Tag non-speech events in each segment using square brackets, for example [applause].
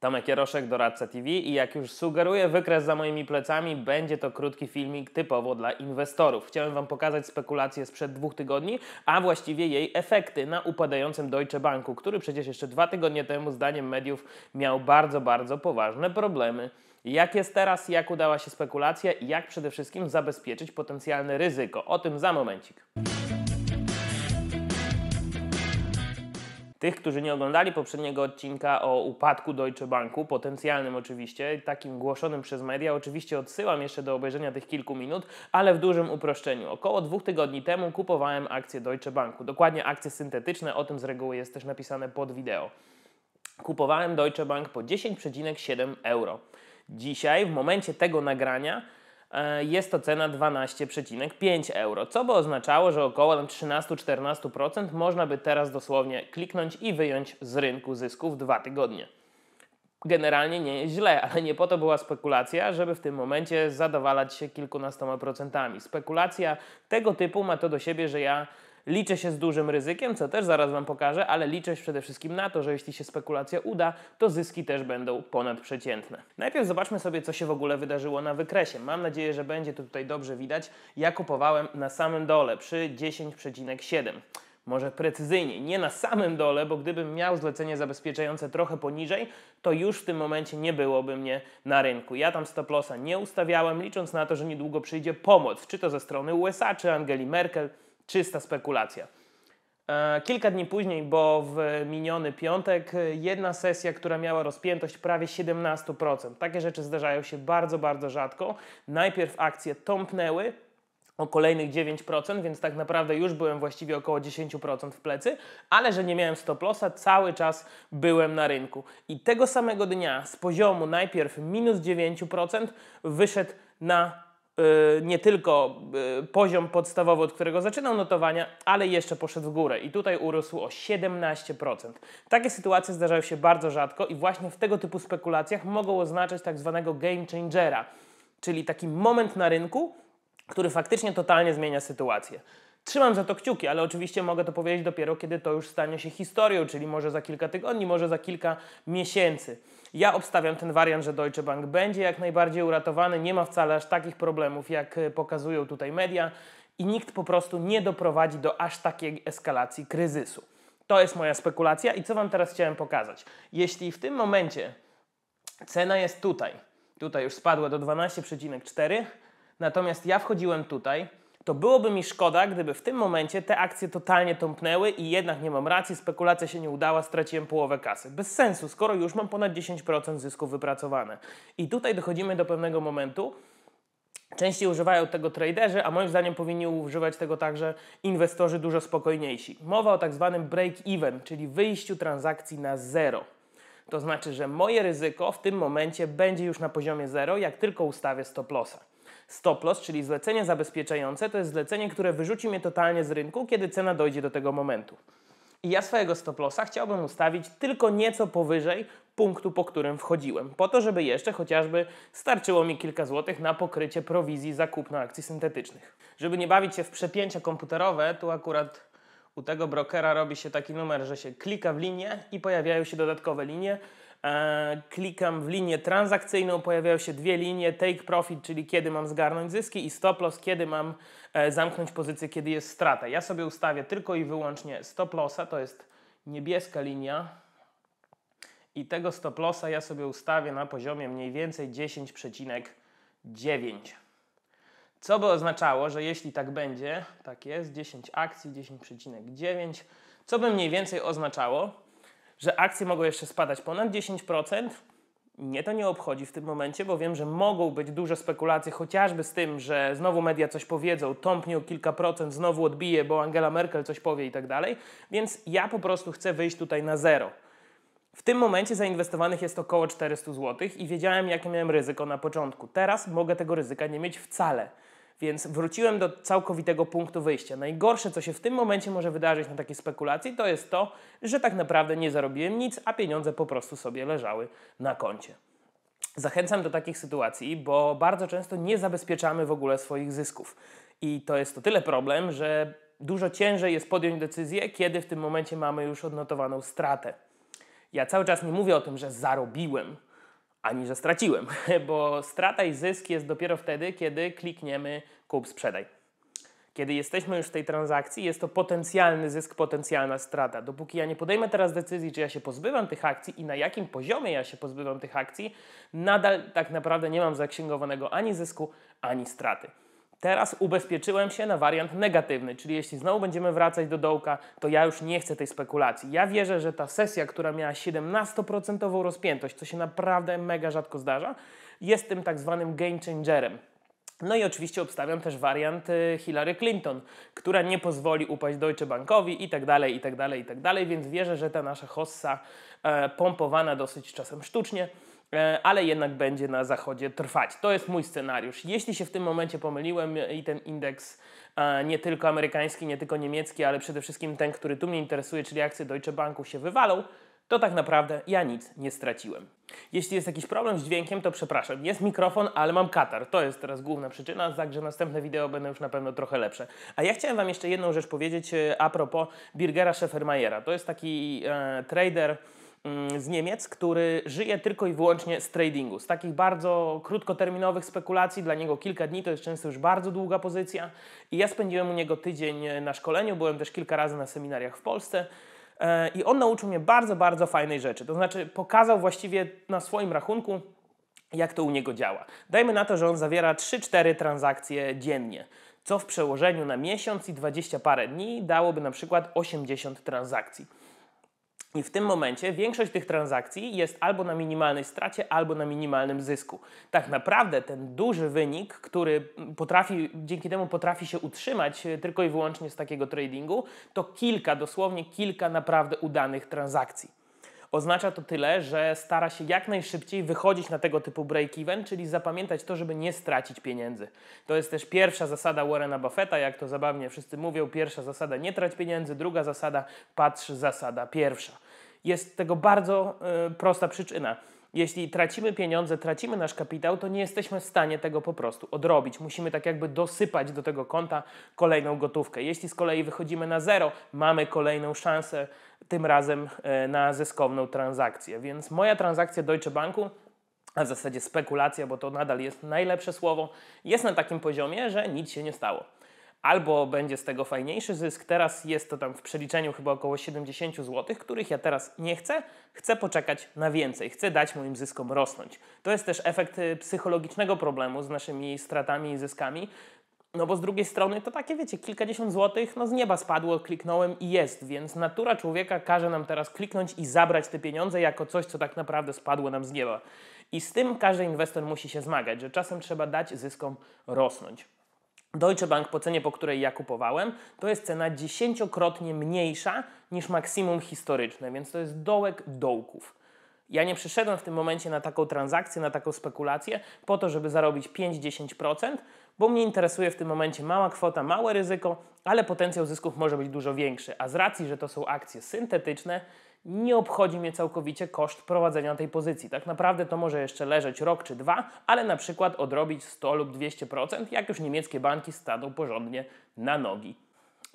Tomek Jaroszek, Doradca TV i jak już sugeruje wykres za moimi plecami, będzie to krótki filmik typowo dla inwestorów. Chciałem Wam pokazać spekulację sprzed dwóch tygodni, a właściwie jej efekty na upadającym Deutsche Banku, który przecież jeszcze dwa tygodnie temu zdaniem mediów miał bardzo, bardzo poważne problemy. Jak jest teraz, jak udała się spekulacja i jak przede wszystkim zabezpieczyć potencjalne ryzyko. O tym za momencik. Tych, którzy nie oglądali poprzedniego odcinka o upadku Deutsche Banku, potencjalnym oczywiście, takim głoszonym przez media, oczywiście odsyłam jeszcze do obejrzenia tych kilku minut, ale w dużym uproszczeniu. Około dwóch tygodni temu kupowałem akcje Deutsche Banku, dokładnie akcje syntetyczne, o tym z reguły jest też napisane pod wideo. Kupowałem Deutsche Bank po 10,7 euro. Dzisiaj, w momencie tego nagrania, E, jest to cena 12,5 euro, co by oznaczało, że około 13-14% można by teraz dosłownie kliknąć i wyjąć z rynku zysków dwa tygodnie. Generalnie nie jest źle, ale nie po to była spekulacja, żeby w tym momencie zadowalać się kilkunastoma procentami. Spekulacja tego typu ma to do siebie, że ja Liczę się z dużym ryzykiem, co też zaraz Wam pokażę, ale liczę się przede wszystkim na to, że jeśli się spekulacja uda, to zyski też będą ponadprzeciętne. Najpierw zobaczmy sobie, co się w ogóle wydarzyło na wykresie. Mam nadzieję, że będzie to tutaj dobrze widać. Ja kupowałem na samym dole przy 10,7 może precyzyjniej, nie na samym dole, bo gdybym miał zlecenie zabezpieczające trochę poniżej, to już w tym momencie nie byłoby mnie na rynku. Ja tam stop lossa nie ustawiałem, licząc na to, że niedługo przyjdzie pomoc, czy to ze strony USA, czy Angeli Merkel, Czysta spekulacja. E, kilka dni później, bo w miniony piątek, e, jedna sesja, która miała rozpiętość prawie 17%. Takie rzeczy zdarzają się bardzo, bardzo rzadko. Najpierw akcje tąpnęły o kolejnych 9%, więc tak naprawdę już byłem właściwie około 10% w plecy, ale że nie miałem stop lossa, cały czas byłem na rynku. I tego samego dnia z poziomu najpierw minus 9% wyszedł na Y, nie tylko y, poziom podstawowy, od którego zaczynał notowania, ale jeszcze poszedł w górę i tutaj urosł o 17%. Takie sytuacje zdarzają się bardzo rzadko i właśnie w tego typu spekulacjach mogą oznaczać tak zwanego game changera, czyli taki moment na rynku, który faktycznie totalnie zmienia sytuację. Trzymam za to kciuki, ale oczywiście mogę to powiedzieć dopiero, kiedy to już stanie się historią, czyli może za kilka tygodni, może za kilka miesięcy. Ja obstawiam ten wariant, że Deutsche Bank będzie jak najbardziej uratowany, nie ma wcale aż takich problemów, jak y, pokazują tutaj media i nikt po prostu nie doprowadzi do aż takiej eskalacji kryzysu. To jest moja spekulacja i co Wam teraz chciałem pokazać. Jeśli w tym momencie cena jest tutaj, tutaj już spadła do 12,4, natomiast ja wchodziłem tutaj, to byłoby mi szkoda, gdyby w tym momencie te akcje totalnie tąpnęły i jednak nie mam racji, spekulacja się nie udała, straciłem połowę kasy. Bez sensu, skoro już mam ponad 10% zysku wypracowane. I tutaj dochodzimy do pewnego momentu, Częściej używają tego traderzy, a moim zdaniem powinni używać tego także inwestorzy dużo spokojniejsi. Mowa o tak zwanym break-even, czyli wyjściu transakcji na zero. To znaczy, że moje ryzyko w tym momencie będzie już na poziomie zero, jak tylko ustawię stop lossa. Stop loss, czyli zlecenie zabezpieczające, to jest zlecenie, które wyrzuci mnie totalnie z rynku, kiedy cena dojdzie do tego momentu. I ja swojego stop lossa chciałbym ustawić tylko nieco powyżej punktu, po którym wchodziłem, po to, żeby jeszcze chociażby starczyło mi kilka złotych na pokrycie prowizji za kupno akcji syntetycznych. Żeby nie bawić się w przepięcia komputerowe, tu akurat u tego brokera robi się taki numer, że się klika w linię i pojawiają się dodatkowe linie, E, klikam w linię transakcyjną, pojawiają się dwie linie, take profit, czyli kiedy mam zgarnąć zyski i stop loss, kiedy mam e, zamknąć pozycję, kiedy jest strata. Ja sobie ustawię tylko i wyłącznie stop lossa, to jest niebieska linia i tego stop lossa ja sobie ustawię na poziomie mniej więcej 10,9. Co by oznaczało, że jeśli tak będzie, tak jest, 10 akcji, 10,9, co by mniej więcej oznaczało, że akcje mogą jeszcze spadać ponad 10%. Mnie to nie obchodzi w tym momencie, bo wiem, że mogą być duże spekulacje, chociażby z tym, że znowu media coś powiedzą, tąpnie o kilka procent, znowu odbije, bo Angela Merkel coś powie i tak dalej. Więc ja po prostu chcę wyjść tutaj na zero. W tym momencie zainwestowanych jest około 400 zł i wiedziałem, jakie miałem ryzyko na początku. Teraz mogę tego ryzyka nie mieć wcale. Więc wróciłem do całkowitego punktu wyjścia. Najgorsze, co się w tym momencie może wydarzyć na takiej spekulacji, to jest to, że tak naprawdę nie zarobiłem nic, a pieniądze po prostu sobie leżały na koncie. Zachęcam do takich sytuacji, bo bardzo często nie zabezpieczamy w ogóle swoich zysków. I to jest to tyle problem, że dużo ciężej jest podjąć decyzję, kiedy w tym momencie mamy już odnotowaną stratę. Ja cały czas nie mówię o tym, że zarobiłem, ani że straciłem, [laughs] bo strata i zysk jest dopiero wtedy, kiedy klikniemy kup sprzedaj. Kiedy jesteśmy już w tej transakcji, jest to potencjalny zysk, potencjalna strata. Dopóki ja nie podejmę teraz decyzji, czy ja się pozbywam tych akcji i na jakim poziomie ja się pozbywam tych akcji, nadal tak naprawdę nie mam zaksięgowanego ani zysku, ani straty. Teraz ubezpieczyłem się na wariant negatywny, czyli jeśli znowu będziemy wracać do dołka, to ja już nie chcę tej spekulacji. Ja wierzę, że ta sesja, która miała 17% rozpiętość, co się naprawdę mega rzadko zdarza, jest tym tak zwanym game changerem. No i oczywiście obstawiam też wariant y, Hillary Clinton, która nie pozwoli upaść Deutsche Bankowi i tak dalej, i tak dalej, i tak dalej, więc wierzę, że ta nasza hossa e, pompowana dosyć czasem sztucznie E, ale jednak będzie na zachodzie trwać. To jest mój scenariusz. Jeśli się w tym momencie pomyliłem i ten indeks e, nie tylko amerykański, nie tylko niemiecki, ale przede wszystkim ten, który tu mnie interesuje, czyli akcje Deutsche Banku się wywalą, to tak naprawdę ja nic nie straciłem. Jeśli jest jakiś problem z dźwiękiem, to przepraszam. Jest mikrofon, ale mam katar. To jest teraz główna przyczyna, także następne wideo będą już na pewno trochę lepsze. A ja chciałem Wam jeszcze jedną rzecz powiedzieć e, a propos Birgera Scheffermayera. To jest taki e, trader, Mm, z Niemiec, który żyje tylko i wyłącznie z tradingu, z takich bardzo krótkoterminowych spekulacji. Dla niego kilka dni to jest często już bardzo długa pozycja. I ja spędziłem u niego tydzień e, na szkoleniu, byłem też kilka razy na seminariach w Polsce. E, I on nauczył mnie bardzo, bardzo fajnej rzeczy. To znaczy, pokazał właściwie na swoim rachunku, jak to u niego działa. Dajmy na to, że on zawiera 3-4 transakcje dziennie, co w przełożeniu na miesiąc i 20 parę dni dałoby na przykład 80 transakcji. I w tym momencie większość tych transakcji jest albo na minimalnej stracie, albo na minimalnym zysku. Tak naprawdę ten duży wynik, który potrafi, dzięki temu potrafi się utrzymać e, tylko i wyłącznie z takiego tradingu, to kilka, dosłownie kilka naprawdę udanych transakcji. Oznacza to tyle, że stara się jak najszybciej wychodzić na tego typu break-even, czyli zapamiętać to, żeby nie stracić pieniędzy. To jest też pierwsza zasada Warrena Buffetta, jak to zabawnie wszyscy mówią. Pierwsza zasada nie trać pieniędzy, druga zasada patrz, zasada pierwsza. Jest tego bardzo y, prosta przyczyna. Jeśli tracimy pieniądze, tracimy nasz kapitał, to nie jesteśmy w stanie tego po prostu odrobić. Musimy tak jakby dosypać do tego konta kolejną gotówkę. Jeśli z kolei wychodzimy na zero, mamy kolejną szansę, tym razem y, na zyskowną transakcję. Więc moja transakcja Deutsche Banku a w zasadzie spekulacja, bo to nadal jest najlepsze słowo, jest na takim poziomie, że nic się nie stało albo będzie z tego fajniejszy zysk. Teraz jest to tam w przeliczeniu chyba około 70 zł, których ja teraz nie chcę. Chcę poczekać na więcej, chcę dać moim zyskom rosnąć. To jest też efekt y, psychologicznego problemu z naszymi stratami i zyskami. No bo z drugiej strony to takie, wiecie, kilkadziesiąt złotych, no z nieba spadło, kliknąłem i jest, więc natura człowieka każe nam teraz kliknąć i zabrać te pieniądze jako coś, co tak naprawdę spadło nam z nieba. I z tym każdy inwestor musi się zmagać, że czasem trzeba dać zyskom rosnąć. Deutsche Bank po cenie, po której ja kupowałem, to jest cena dziesięciokrotnie mniejsza niż maksimum historyczne, więc to jest dołek dołków. Ja nie przyszedłem w tym momencie na taką transakcję, na taką spekulację po to, żeby zarobić 5-10%, bo mnie interesuje w tym momencie mała kwota, małe ryzyko, ale potencjał zysków może być dużo większy. A z racji, że to są akcje syntetyczne, nie obchodzi mnie całkowicie koszt prowadzenia tej pozycji. Tak naprawdę to może jeszcze leżeć rok czy dwa, ale na przykład odrobić 100 lub 200%, jak już niemieckie banki stadą porządnie na nogi.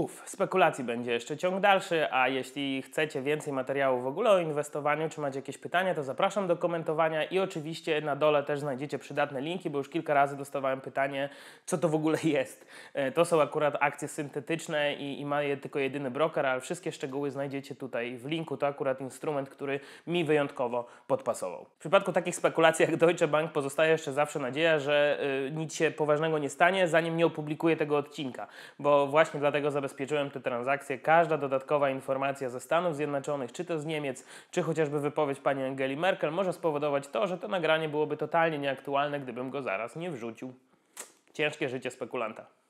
Uf, spekulacji będzie jeszcze ciąg dalszy, a jeśli chcecie więcej materiału w ogóle o inwestowaniu, czy macie jakieś pytania, to zapraszam do komentowania i oczywiście na dole też znajdziecie przydatne linki, bo już kilka razy dostawałem pytanie, co to w ogóle [laughs] jest. E, to są akurat akcje syntetyczne i, i ma je tylko jedyny broker, ale wszystkie szczegóły znajdziecie tutaj w linku. To akurat instrument, który mi wyjątkowo podpasował. W przypadku takich spekulacji jak Deutsche Bank pozostaje jeszcze zawsze nadzieja, że e, nic się poważnego nie stanie, zanim nie opublikuję tego odcinka, bo właśnie dlatego zabezpieczam zabezpieczyłem te transakcje. Każda dodatkowa informacja ze Stanów Zjednoczonych, czy to z Niemiec, czy chociażby wypowiedź pani Angeli Merkel może spowodować to, że to nagranie byłoby totalnie nieaktualne, gdybym go zaraz nie wrzucił. Ciężkie życie spekulanta.